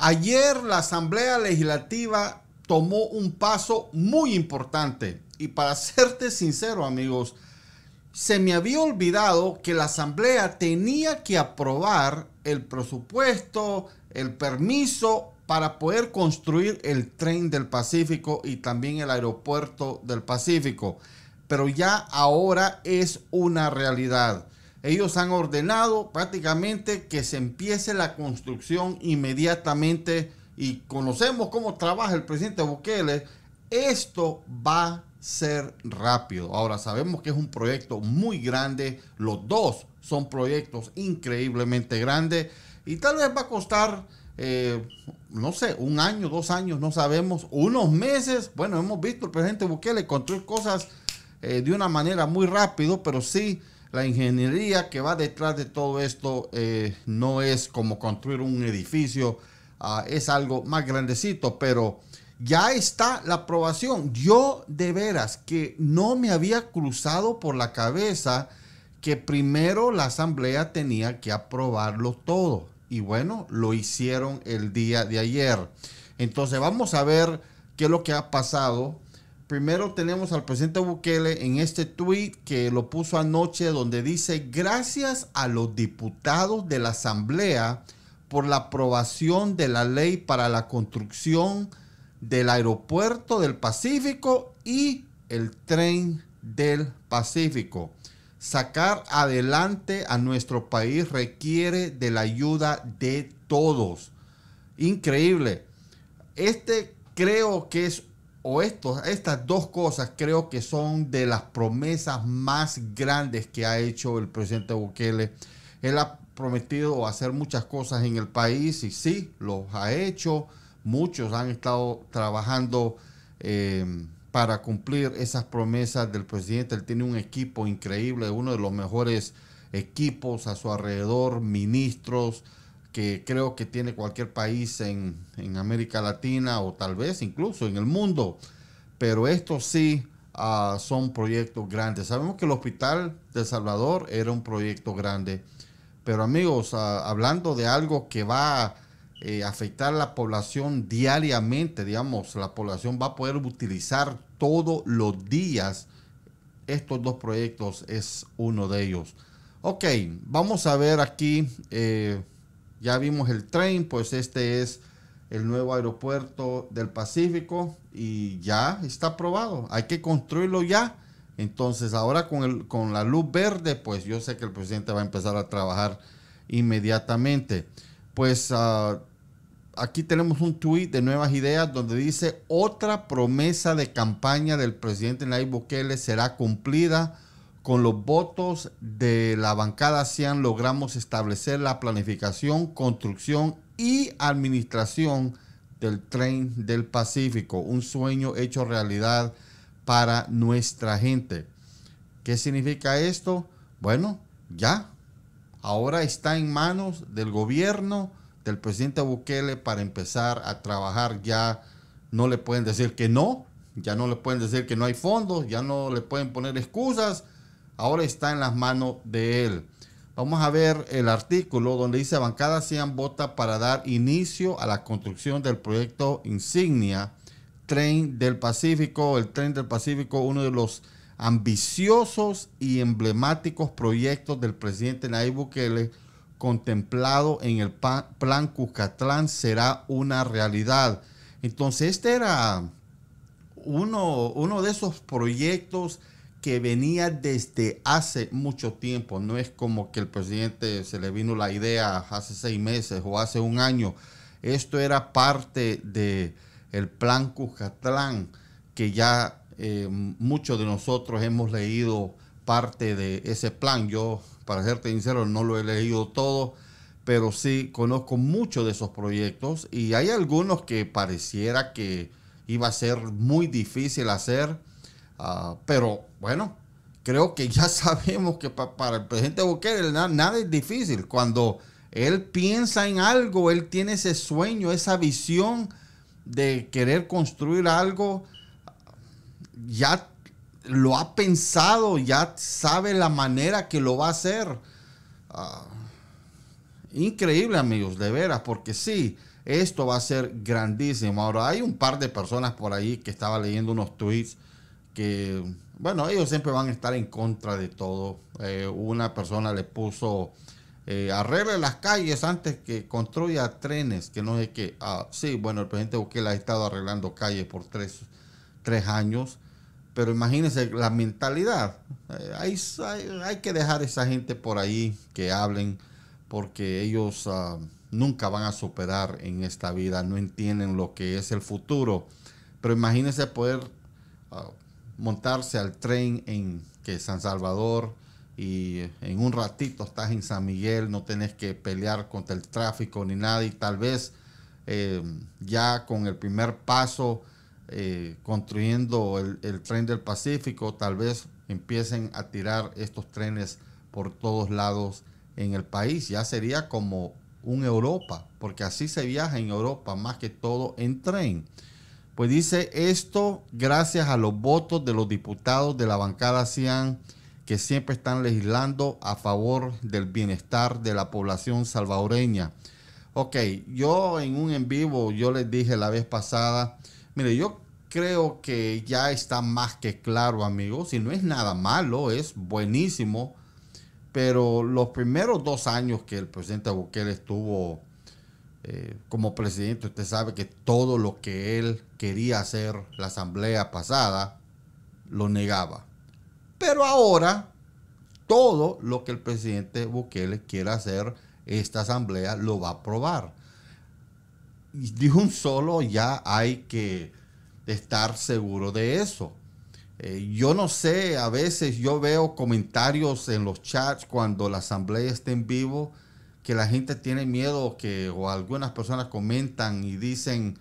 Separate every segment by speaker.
Speaker 1: Ayer la Asamblea Legislativa tomó un paso muy importante y para serte sincero amigos, se me había olvidado que la Asamblea tenía que aprobar el presupuesto, el permiso para poder construir el tren del Pacífico y también el aeropuerto del Pacífico. Pero ya ahora es una realidad. Ellos han ordenado prácticamente que se empiece la construcción inmediatamente y conocemos cómo trabaja el presidente Bukele. Esto va a ser rápido. Ahora sabemos que es un proyecto muy grande. Los dos son proyectos increíblemente grandes y tal vez va a costar, eh, no sé, un año, dos años, no sabemos, unos meses. Bueno, hemos visto el presidente Bukele construir cosas eh, de una manera muy rápido, pero sí la ingeniería que va detrás de todo esto eh, no es como construir un edificio, ah, es algo más grandecito, pero ya está la aprobación. Yo de veras que no me había cruzado por la cabeza que primero la asamblea tenía que aprobarlo todo. Y bueno, lo hicieron el día de ayer. Entonces vamos a ver qué es lo que ha pasado primero tenemos al presidente Bukele en este tweet que lo puso anoche donde dice gracias a los diputados de la Asamblea por la aprobación de la ley para la construcción del aeropuerto del Pacífico y el tren del Pacífico. Sacar adelante a nuestro país requiere de la ayuda de todos. Increíble. Este creo que es o estas dos cosas creo que son de las promesas más grandes que ha hecho el presidente Bukele. Él ha prometido hacer muchas cosas en el país y sí, los ha hecho. Muchos han estado trabajando eh, para cumplir esas promesas del presidente. Él tiene un equipo increíble, uno de los mejores equipos a su alrededor, ministros, que creo que tiene cualquier país en, América Latina o tal vez incluso en el mundo. Pero estos sí ah, son proyectos grandes. Sabemos que el Hospital de Salvador era un proyecto grande. Pero amigos, ah, hablando de algo que va eh, a afectar a la población diariamente, digamos, la población va a poder utilizar todos los días estos dos proyectos, es uno de ellos. Ok, vamos a ver aquí. Eh, ya vimos el tren, pues este es el nuevo aeropuerto del Pacífico y ya está aprobado. Hay que construirlo ya. Entonces ahora con, la luz verde, pues yo sé que el presidente va a empezar a trabajar inmediatamente. Pues ah, aquí tenemos un tuit de Nuevas Ideas donde dice otra promesa de campaña del presidente Nayib Bukele será cumplida con los votos de la bancada CIAN logramos establecer la planificación, construcción y administración del tren del Pacífico, un sueño hecho realidad para nuestra gente. ¿Qué significa esto? Bueno, ya, ahora está en manos del gobierno, del presidente Bukele, para empezar a trabajar ya. No le pueden decir que no, ya no le pueden decir que no hay fondos, ya no le pueden poner excusas, ahora está en las manos de él. Vamos a ver el artículo donde dice Bancada sean vota para dar inicio a la construcción del proyecto insignia Tren del Pacífico, el Tren del Pacífico, uno de los ambiciosos y emblemáticos proyectos del presidente Nayib Bukele contemplado en el plan Cuscatlán será una realidad. Entonces, este era uno, uno de esos proyectos que venía desde hace mucho tiempo. No es como que el presidente se le vino la idea hace seis meses o hace un año. Esto era parte del el plan Cuscatlán que ya eh, muchos de nosotros hemos leído parte de ese plan. Yo, para serte sincero, no lo he leído todo, pero sí conozco muchos de esos proyectos y hay algunos que pareciera que iba a ser muy difícil hacer Ah, pero bueno, creo que ya sabemos que para el presidente Bukele nada es difícil. Cuando él piensa en algo, él tiene ese sueño, esa visión de querer construir algo, ya lo ha pensado, ya sabe la manera que lo va a hacer. Ah, increíble amigos, de veras, porque sí, esto va a ser grandísimo. Ahora hay un par de personas por ahí que estaba leyendo unos tweets bueno, ellos siempre van a estar en contra de todo. Eh, una persona le puso, eh, arregle las calles antes que construya trenes, que no sé que, ah, sí, bueno, el presidente Bukele ha estado arreglando calles por tres, tres años, pero imagínense la mentalidad. Eh, hay, que dejar a esa gente por ahí que hablen, porque ellos ah, nunca van a superar en esta vida, no entienden lo que es el futuro. Pero imagínense poder... Ah, montarse al tren en que San Salvador y en un ratito estás en San Miguel, no tenés que pelear contra el tráfico ni nada y tal vez eh, ya con el primer paso eh, construyendo el, el, tren del Pacífico, tal vez empiecen a tirar estos trenes por todos lados en el país. Ya sería como un Europa, porque así se viaja en Europa más que todo en tren. Pues dice esto gracias a los votos de los diputados de la bancada CIAN que siempre están legislando a favor del bienestar de la población salvadoreña. Ok, yo en un en vivo, yo les dije la vez pasada, mire, yo creo que ya está más que claro, amigos, y no es nada malo, es buenísimo, pero los primeros dos años que el presidente Bukele estuvo eh, como presidente, usted sabe que todo lo que él quería hacer la asamblea pasada, lo negaba. Pero ahora, todo lo que el presidente Bukele quiere hacer, esta asamblea lo va a aprobar. de un solo ya hay que estar seguro de eso. Eh, yo no sé, a veces yo veo comentarios en los chats cuando la asamblea está en vivo que la gente tiene miedo que, o algunas personas comentan y dicen,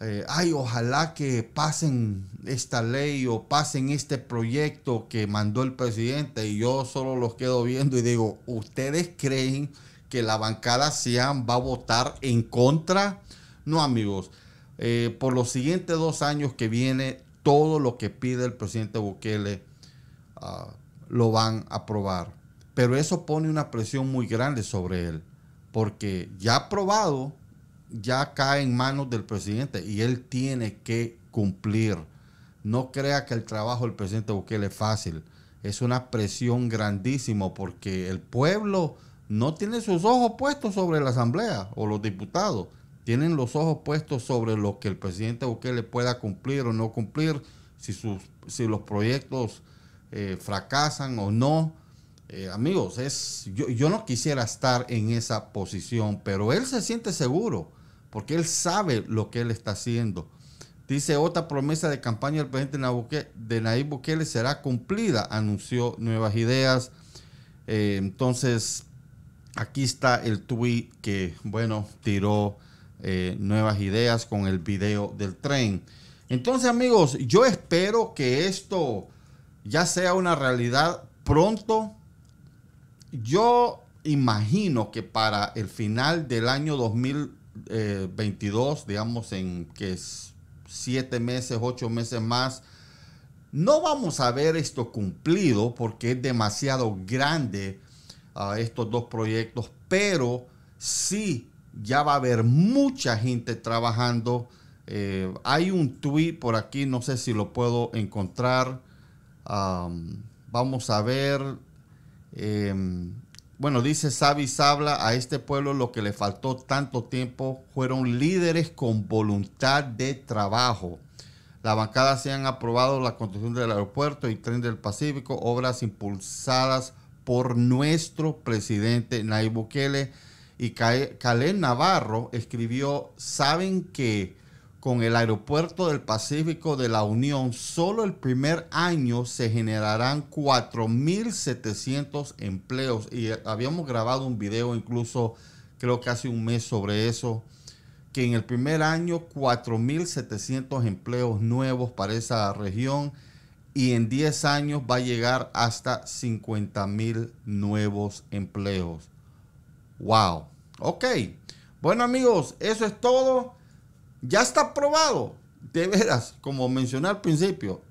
Speaker 1: eh, ay, ojalá que pasen esta ley o pasen este proyecto que mandó el presidente y yo solo los quedo viendo y digo, ¿ustedes creen que la bancada CIAM va a votar en contra? No, amigos. Eh, por los siguientes dos años que viene, todo lo que pide el presidente Bukele ah, lo van a aprobar. Pero eso pone una presión muy grande sobre él porque ya aprobado, ya cae en manos del presidente y él tiene que cumplir. No crea que el trabajo del presidente Bukele es fácil. Es una presión grandísima porque el pueblo no tiene sus ojos puestos sobre la asamblea o los diputados. Tienen los ojos puestos sobre lo que el presidente Bukele pueda cumplir o no cumplir, si, sus, si los proyectos eh, fracasan o no. Eh, amigos, es, yo, no quisiera estar en esa posición, pero él se siente seguro porque él sabe lo que él está haciendo. Dice, otra promesa de campaña del presidente de Nayib Bukele será cumplida, anunció nuevas ideas. Eh, entonces, aquí está el tweet que, bueno, tiró eh, nuevas ideas con el video del tren. Entonces, amigos, yo espero que esto ya sea una realidad pronto yo imagino que para el final del año 2022, eh, digamos en que es siete meses, ocho meses más, no vamos a ver esto cumplido porque es demasiado grande ah, estos dos proyectos, pero sí ya va a haber mucha gente trabajando. Eh, hay un tweet por aquí, no sé si lo puedo encontrar. vamos a ver eh, bueno, dice Sabi Sabla, a este pueblo lo que le faltó tanto tiempo fueron líderes con voluntad de trabajo. La bancada se han aprobado la construcción del aeropuerto y tren del Pacífico, obras impulsadas por nuestro presidente Nayib Bukele. Y Calé Navarro escribió, ¿saben que con el Aeropuerto del Pacífico de la Unión, solo el primer año se generarán 4.700 empleos. Y eh, habíamos grabado un video incluso, creo que hace un mes sobre eso, que en el primer año 4.700 empleos nuevos para esa región y en 10 años va a llegar hasta 50.000 nuevos empleos. ¡Wow! Ok. Bueno amigos, eso es todo ya está aprobado, De veras, como mencioné al principio,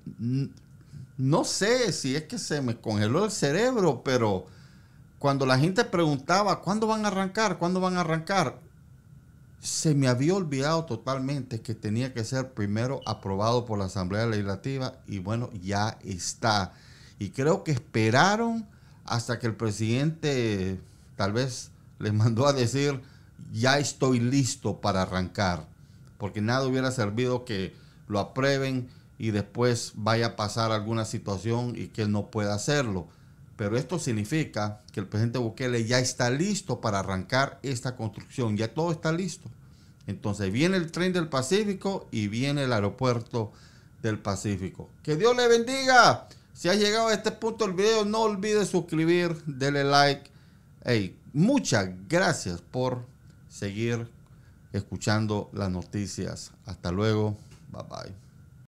Speaker 1: no sé si es que se me congeló el cerebro, pero cuando la gente preguntaba, ¿cuándo van a arrancar? ¿Cuándo van a arrancar? Se me había olvidado totalmente que tenía que ser primero aprobado por la Asamblea Legislativa y bueno, ya está. Y creo que esperaron hasta que el presidente tal vez les mandó a decir, ya estoy listo para arrancar porque nada hubiera servido que lo aprueben y después vaya a pasar alguna situación y que él no pueda hacerlo. Pero esto significa que el presidente Bukele ya está listo para arrancar esta construcción, ya todo está listo. Entonces viene el tren del Pacífico y viene el aeropuerto del Pacífico. Que Dios le bendiga. Si has llegado a este punto del video, no olvides suscribir, dele like. Hey, muchas gracias por seguir escuchando las noticias. Hasta luego. Bye bye.